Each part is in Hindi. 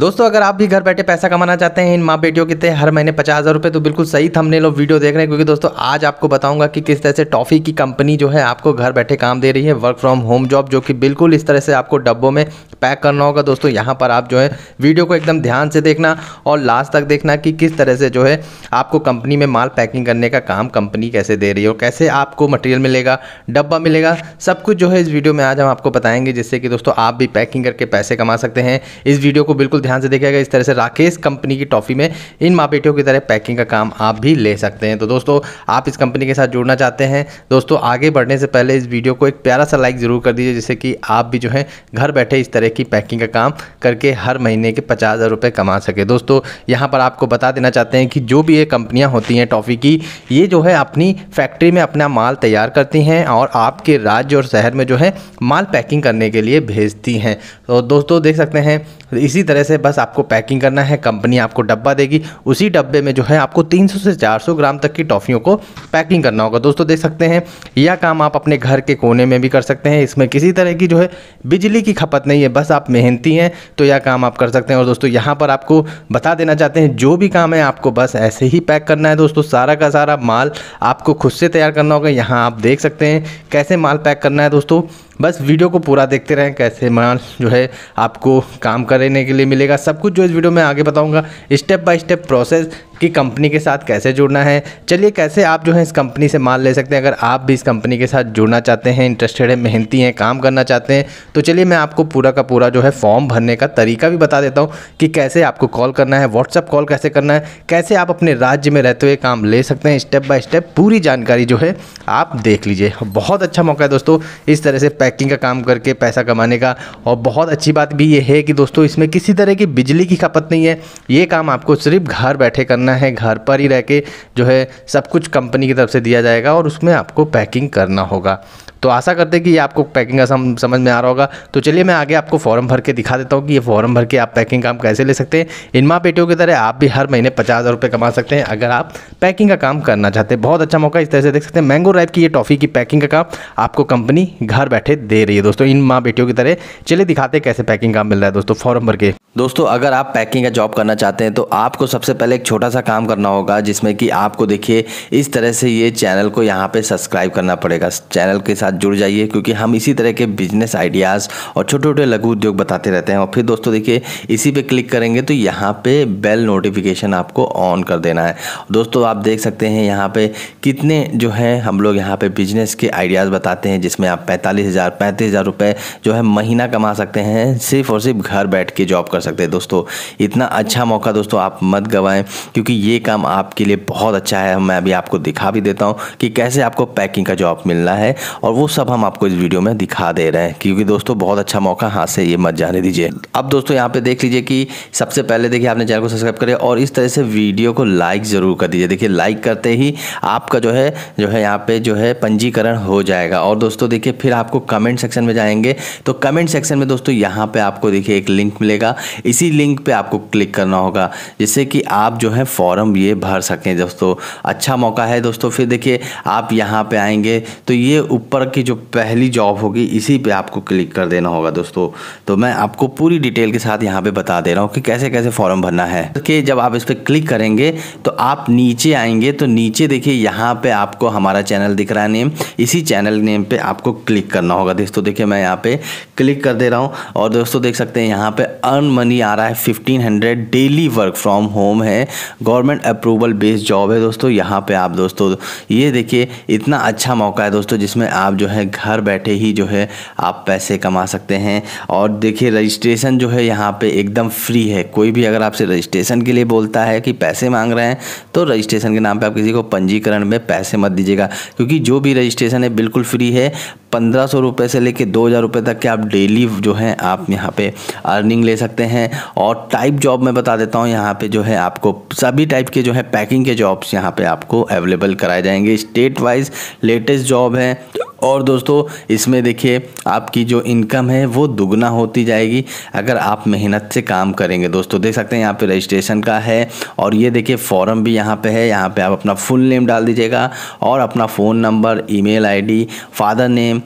दोस्तों अगर आप भी घर बैठे पैसा कमाना चाहते हैं इन माँ बेटियों के तहत हर महीने पचास हज़ार रुपये तो बिल्कुल सही थमने लो वीडियो देख रहे हैं क्योंकि दोस्तों आज आपको बताऊंगा कि किस तरह से टॉफ़ी की कंपनी जो है आपको घर बैठे काम दे रही है वर्क फ्रॉम होम जॉब जो कि बिल्कुल इस तरह से आपको डब्बों में पैक करना होगा दोस्तों यहाँ पर आप जो है वीडियो को एकदम ध्यान से देखना और लास्ट तक देखना कि किस तरह से जो है आपको कंपनी में माल पैकिंग करने का काम कंपनी कैसे दे रही है और कैसे आपको मटेरियल मिलेगा डब्बा मिलेगा सब कुछ जो है इस वीडियो में आज हम आपको बताएंगे जिससे कि दोस्तों आप भी पैकिंग करके पैसे कमा सकते हैं इस वीडियो को बिल्कुल ध्यान से देखिएगा इस तरह से राकेश कंपनी की टॉफ़ी में इन मापेटियों की तरह पैकिंग का काम आप भी ले सकते हैं तो दोस्तों आप इस कंपनी के साथ जुड़ना चाहते हैं दोस्तों आगे बढ़ने से पहले इस वीडियो को एक प्यारा सा लाइक ज़रूर कर दीजिए जिससे कि आप भी जो है घर बैठे इस तरह की पैकिंग का काम करके हर महीने के पचास हज़ार रुपये कमा सके दोस्तों यहाँ पर आपको बता देना चाहते हैं कि जो भी ये कंपनियाँ होती हैं टॉफ़ी की ये जो है अपनी फैक्ट्री में अपना माल तैयार करती हैं और आपके राज्य और शहर में जो है माल पैकिंग करने के लिए भेजती हैं तो दोस्तों देख सकते हैं तो इसी तरह से बस आपको पैकिंग करना है कंपनी आपको डब्बा देगी उसी डब्बे में जो है आपको 300 से 400 ग्राम तक की टॉफ़ियों को पैकिंग करना होगा दोस्तों देख सकते हैं यह काम आप अपने घर के कोने में भी कर सकते हैं इसमें किसी तरह की जो है बिजली की खपत नहीं है बस आप मेहनती हैं तो यह काम आप कर सकते हैं और दोस्तों यहाँ पर आपको बता देना चाहते हैं जो भी काम है आपको बस ऐसे ही पैक करना है दोस्तों सारा का सारा माल आपको खुद से तैयार करना होगा यहाँ आप देख सकते हैं कैसे माल पैक करना है दोस्तों बस वीडियो को पूरा देखते रहें कैसे माल जो है आपको काम करने के लिए मिलेगा सब कुछ जो इस वीडियो में आगे बताऊँगा स्टेप बाय स्टेप प्रोसेस कि कंपनी के साथ कैसे जुड़ना है चलिए कैसे आप जो है इस कंपनी से माल ले सकते हैं अगर आप भी इस कंपनी के साथ जुड़ना चाहते हैं इंटरेस्टेड है मेहनती हैं काम करना चाहते हैं तो चलिए मैं आपको पूरा का पूरा जो है फॉर्म भरने का तरीका भी बता देता हूँ कि कैसे आपको कॉल करना है व्हाट्सअप कॉल कैसे करना है कैसे आप अपने राज्य में रहते हुए काम ले सकते हैं स्टेप बाय स्टेप पूरी जानकारी जो है आप देख लीजिए बहुत अच्छा मौका है दोस्तों इस तरह से पैकिंग का काम करके पैसा कमाने का और बहुत अच्छी बात भी ये है कि दोस्तों इसमें किसी तरह की बिजली की खपत नहीं है ये काम आपको सिर्फ घर बैठे करना करना है घर पर ही रह के जो है सब कुछ कंपनी की तरफ से दिया जाएगा और उसमें आपको पैकिंग करना होगा तो आशा करते हैं कि ये आपको पैकिंग का समझ में आ रहा होगा तो चलिए मैं आगे आपको फॉर्म भर के दिखा देता हूँ कि ये फॉर्म भर के आप पैकिंग काम कैसे ले सकते हैं इनमा बेटियों की तरह आप भी हर महीने पचास हज़ार रुपये कमा सकते हैं अगर आप पैकिंग का काम करना चाहते हैं बहुत अच्छा मौका इस तरह से देख सकते हैं मैंगो राइप की ये टॉफ़ी की पैकिंग का काम आपको कंपनी घर बैठे दे रही है दोस्तों इन माँ बेटियों की तरह चलिए दिखाते हैं कैसे पैकिंग काम मिल रहा है दोस्तों फॉर्म भर के दोस्तों अगर आप पैकिंग का जॉब करना चाहते हैं तो आपको सबसे पहले एक छोटा सा काम करना होगा जिसमें कि आपको देखिए इस तरह से ये चैनल को यहाँ पर सब्सक्राइब करना पड़ेगा चैनल के साथ साथ जुड़ जाइए क्योंकि हम इसी तरह के बिजनेस आइडियाज़ और छोटे छोटे लघु उद्योग बताते रहते हैं और फिर दोस्तों देखिए इसी पे क्लिक करेंगे तो यहाँ पे बेल नोटिफिकेशन आपको ऑन कर देना है दोस्तों आप देख सकते हैं यहाँ पे कितने जो है हम लोग यहाँ पे बिजनेस के आइडियाज़ बताते हैं जिसमें आप पैंतालीस हज़ार पैंतीस हज़ार रुपए जो है महीना कमा सकते हैं सिर्फ और सिर्फ घर बैठ के जॉब कर सकते हैं दोस्तों इतना अच्छा मौका दोस्तों आप मत गवाएं क्योंकि ये काम आपके लिए बहुत अच्छा है मैं अभी आपको दिखा भी देता हूँ कि कैसे आपको पैकिंग का जॉब मिलना है और वो सब हम आपको इस वीडियो में दिखा दे रहे हैं क्योंकि दोस्तों बहुत अच्छा मौका हाथ से ये मत जाने दीजिए अब दोस्तों यहाँ पे देख लीजिए कि सबसे पहले देखिए आपने चैनल को सब्सक्राइब करें और इस तरह से वीडियो को लाइक ज़रूर कर दीजिए देखिए लाइक करते ही आपका जो है जो है यहाँ पे जो है पंजीकरण हो जाएगा और दोस्तों देखिए फिर आपको कमेंट सेक्शन में जाएंगे तो कमेंट सेक्शन में दोस्तों यहाँ पर आपको देखिए एक लिंक मिलेगा इसी लिंक पर आपको क्लिक करना होगा जिससे कि आप जो है फॉर्म ये भर सकें दोस्तों अच्छा मौका है दोस्तों फिर देखिए आप यहाँ पर आएंगे तो ये ऊपर की जो पहली जॉब होगी इसी पे आपको क्लिक कर देना होगा दोस्तों तो मैं आपको पूरी डिटेल के साथ यहाँ पे बता दे रहा हूँ कि कैसे कैसे फॉर्म भरना है कि जब आप इस पर क्लिक करेंगे तो आप नीचे आएंगे तो नीचे देखिए यहाँ पे आपको हमारा चैनल दिख रहा है नेम इसी चैनल नेम पे आपको क्लिक करना होगा दोस्तों देखिए मैं यहाँ पे क्लिक कर दे रहा हूँ और दोस्तों देख सकते हैं यहाँ पे अर्न मनी आ रहा है fifteen daily work from home है गवर्नमेंट अप्रूवल बेस्ड जॉब है दोस्तों यहाँ पे आप दोस्तों ये देखिए इतना अच्छा मौका है दोस्तों जिसमें आप जो है घर बैठे ही जो है आप पैसे कमा सकते हैं और देखिए रजिस्ट्रेशन जो है यहाँ पे एकदम फ्री है कोई भी अगर आपसे रजिस्ट्रेशन के लिए बोलता है कि पैसे मांग रहे हैं तो रजिस्ट्रेशन के नाम पे आप किसी को पंजीकरण में पैसे मत दीजिएगा क्योंकि जो भी रजिस्ट्रेशन है बिल्कुल फ्री है पंद्रह सौ रुपये से लेकर दो हज़ार रुपये तक के आप डेली जो है आप यहाँ पे अर्निंग ले सकते हैं और टाइप जॉब मैं बता देता हूँ यहाँ पे जो है आपको सभी टाइप के जो है पैकिंग के जॉब्स यहाँ पे आपको अवेलेबल कराए जाएंगे स्टेट वाइज लेटेस्ट जॉब है तो और दोस्तों इसमें देखिए आपकी जो इनकम है वो दुगना होती जाएगी अगर आप मेहनत से काम करेंगे दोस्तों देख सकते हैं यहाँ पे रजिस्ट्रेशन का है और ये देखिए फॉर्म भी यहाँ पे है यहाँ पे आप अपना फुल नेम डाल दीजिएगा और अपना phone number email ID father name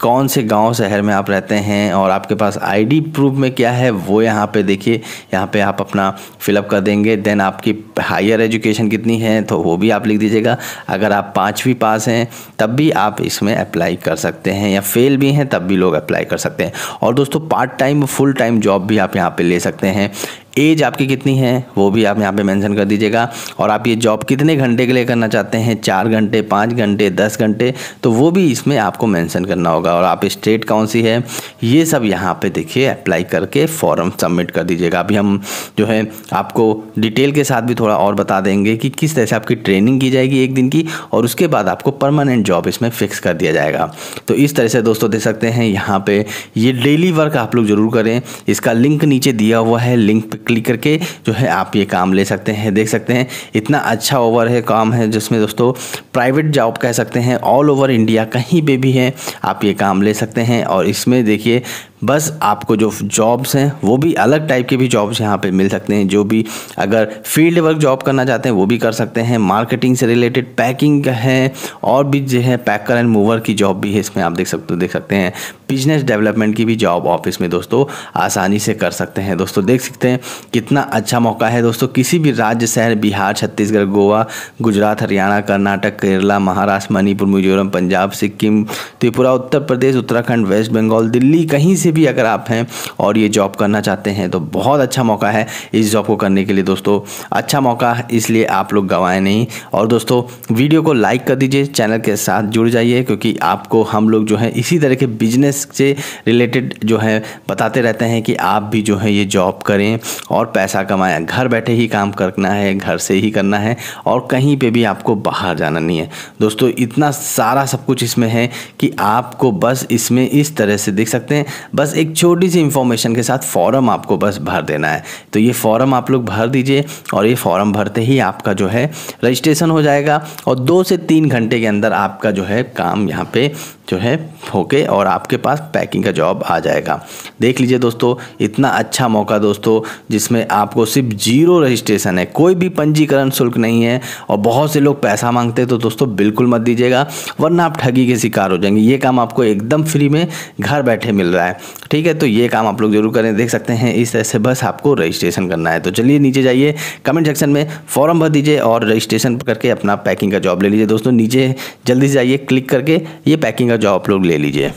कौन से गांव शहर में आप रहते हैं और आपके पास आईडी प्रूफ में क्या है वो यहाँ पे देखिए यहाँ पे आप अपना फिलअप कर देंगे देन आपकी हायर एजुकेशन कितनी है तो वो भी आप लिख दीजिएगा अगर आप पाँचवीं पास हैं तब भी आप इसमें अप्लाई कर सकते हैं या फेल भी हैं तब भी लोग अप्लाई कर सकते हैं और दोस्तों part time full time job भी आप यहाँ पर ले सकते हैं एज आपकी कितनी है वो भी आप यहाँ पे मेंशन कर दीजिएगा और आप ये जॉब कितने घंटे के लिए करना चाहते हैं चार घंटे पाँच घंटे दस घंटे तो वो भी इसमें आपको मेंशन करना होगा और आप स्टेट कौन सी है ये सब यहाँ पे देखिए अप्लाई करके फॉर्म सबमिट कर दीजिएगा अभी हम जो है आपको डिटेल के साथ भी थोड़ा और बता देंगे कि किस तरह से आपकी ट्रेनिंग की जाएगी एक दिन की और उसके बाद आपको परमानेंट जॉब इसमें फिक्स कर दिया जाएगा तो इस तरह से दोस्तों देख सकते हैं यहाँ पर ये डेली वर्क आप लोग जरूर करें इसका लिंक नीचे दिया हुआ है लिंक क्लिक करके जो है आप ये काम ले सकते हैं देख सकते हैं इतना अच्छा ओवर है काम है जिसमें दोस्तों प्राइवेट जॉब कह सकते हैं ऑल ओवर इंडिया कहीं पर भी है आप ये काम ले सकते हैं और इसमें देखिए बस आपको जो जॉब्स हैं वो भी अलग टाइप के भी जॉब्स यहाँ पे मिल सकते हैं जो भी अगर फील्ड वर्क जॉब करना चाहते हैं वो भी कर सकते हैं मार्केटिंग से रिलेटेड पैकिंग है और भी जो है पैकर एंड मूवर की जॉब भी है इसमें आप देख सकते देख सकते हैं बिजनेस डेवलपमेंट की भी जॉब ऑफिस में दोस्तों आसानी से कर सकते हैं दोस्तों देख सकते हैं कितना अच्छा मौका है दोस्तों किसी भी राज्य शहर बिहार छत्तीसगढ़ गोवा गुजरात हरियाणा कर्नाटक केरला महाराष्ट्र मणिपुर मिजोरम पंजाब सिक्किम त्रिपुरा उत्तर प्रदेश उत्तराखंड वेस्ट बंगाल दिल्ली कहीं से से भी अगर आप हैं और ये जॉब करना चाहते हैं तो बहुत अच्छा मौका है इस जॉब को करने के लिए दोस्तों अच्छा मौका इसलिए आप लोग गंवाएं नहीं और दोस्तों वीडियो को लाइक कर दीजिए चैनल के साथ जुड़ जाइए क्योंकि आपको हम लोग जो है इसी तरह के बिजनेस से रिलेटेड जो है बताते रहते हैं कि आप भी जो है ये जॉब करें और पैसा कमाएं घर बैठे ही काम करना है घर से ही करना है और कहीं पे भी आपको बाहर जाना नहीं है दोस्तों इतना सारा सब कुछ इसमें है कि आपको बस इसमें इस तरह से देख सकते हैं बस एक छोटी सी इन्फॉर्मेशन के साथ फॉर्म आपको बस भर देना है तो ये फॉर्म आप लोग भर दीजिए और ये फॉर्म भरते ही आपका जो है रजिस्ट्रेशन हो जाएगा और दो से तीन घंटे के अंदर आपका जो है काम यहाँ पे जो है होके और आपके पास पैकिंग का जॉब आ जाएगा देख लीजिए दोस्तों इतना अच्छा मौका दोस्तों जिसमें आपको सिर्फ जीरो रजिस्ट्रेशन है कोई भी पंजीकरण शुल्क नहीं है और बहुत से लोग पैसा मांगते हैं तो दोस्तों बिल्कुल मत दीजिएगा वरना आप ठगी के शिकार हो जाएंगे ये काम आपको एकदम फ्री में घर बैठे मिल रहा है ठीक है तो ये काम आप लोग जरूर करें देख सकते हैं इस तरह से बस आपको रजिस्ट्रेशन करना है तो चलिए नीचे जाइए कमेंट सेक्शन में फॉर्म भर दीजिए और रजिस्ट्रेशन करके अपना पैकिंग का जॉब ले लीजिए दोस्तों नीचे जल्दी से जाइए क्लिक करके ये पैकिंग का जॉब आप लोग ले लीजिए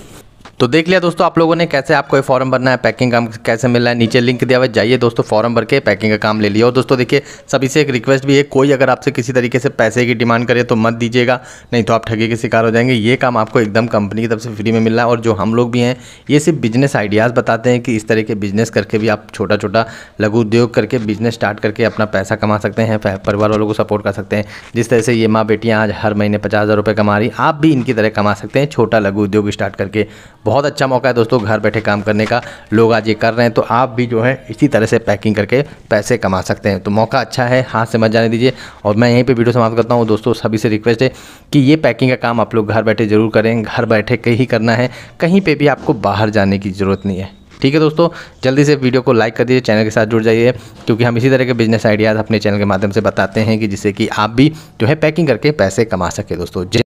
तो देख लिया दोस्तों आप लोगों ने कैसे आपको ये फॉर्म भरना है पैकिंग काम कैसे मिलना है नीचे लिंक दिया हुआ जाइए दोस्तों फॉर्म भर के पैकिंग का काम ले लिया और दोस्तों देखिए सभी से एक रिक्वेस्ट भी है कोई अगर आपसे किसी तरीके से पैसे की डिमांड करे तो मत दीजिएगा नहीं तो आप ठगी के शिकार हो जाएंगे ये काम आपको एकदम कंपनी की तरफ से फ्री में मिल रहा है और जो हम लोग भी हैं ये सिर्फ बिजनेस आइडियाज़ बताते हैं कि इस तरह के बिजनेस करके भी आप छोटा छोटा लघु उद्योग करके बिजनेस स्टार्ट करके अपना पैसा कमा सकते हैं परिवार वालों को सपोर्ट कर सकते हैं जिस तरह से ये माँ बेटियाँ आज हर महीने पचास हज़ार रुपये कमा रही आप भी इनकी तरह कमा सकते हैं छोटा लघु उद्योग स्टार्ट करके बहुत अच्छा मौका है दोस्तों घर बैठे काम करने का लोग आज ये कर रहे हैं तो आप भी जो है इसी तरह से पैकिंग करके पैसे कमा सकते हैं तो मौका अच्छा है हाथ से मत जाने दीजिए और मैं यहीं पर वीडियो समाप्त करता हूँ दोस्तों सभी से रिक्वेस्ट है कि ये पैकिंग का काम आप लोग घर बैठे ज़रूर करें घर बैठे कहीं करना है कहीं पर भी आपको बाहर जाने की ज़रूरत नहीं है ठीक है दोस्तों जल्दी से वीडियो को लाइक कर दीजिए चैनल के साथ जुड़ जाइए क्योंकि हम इसी तरह के बिजनेस आइडियाज़ अपने चैनल के माध्यम से बताते हैं कि जिससे कि आप भी जो है पैकिंग करके पैसे कमा सके दोस्तों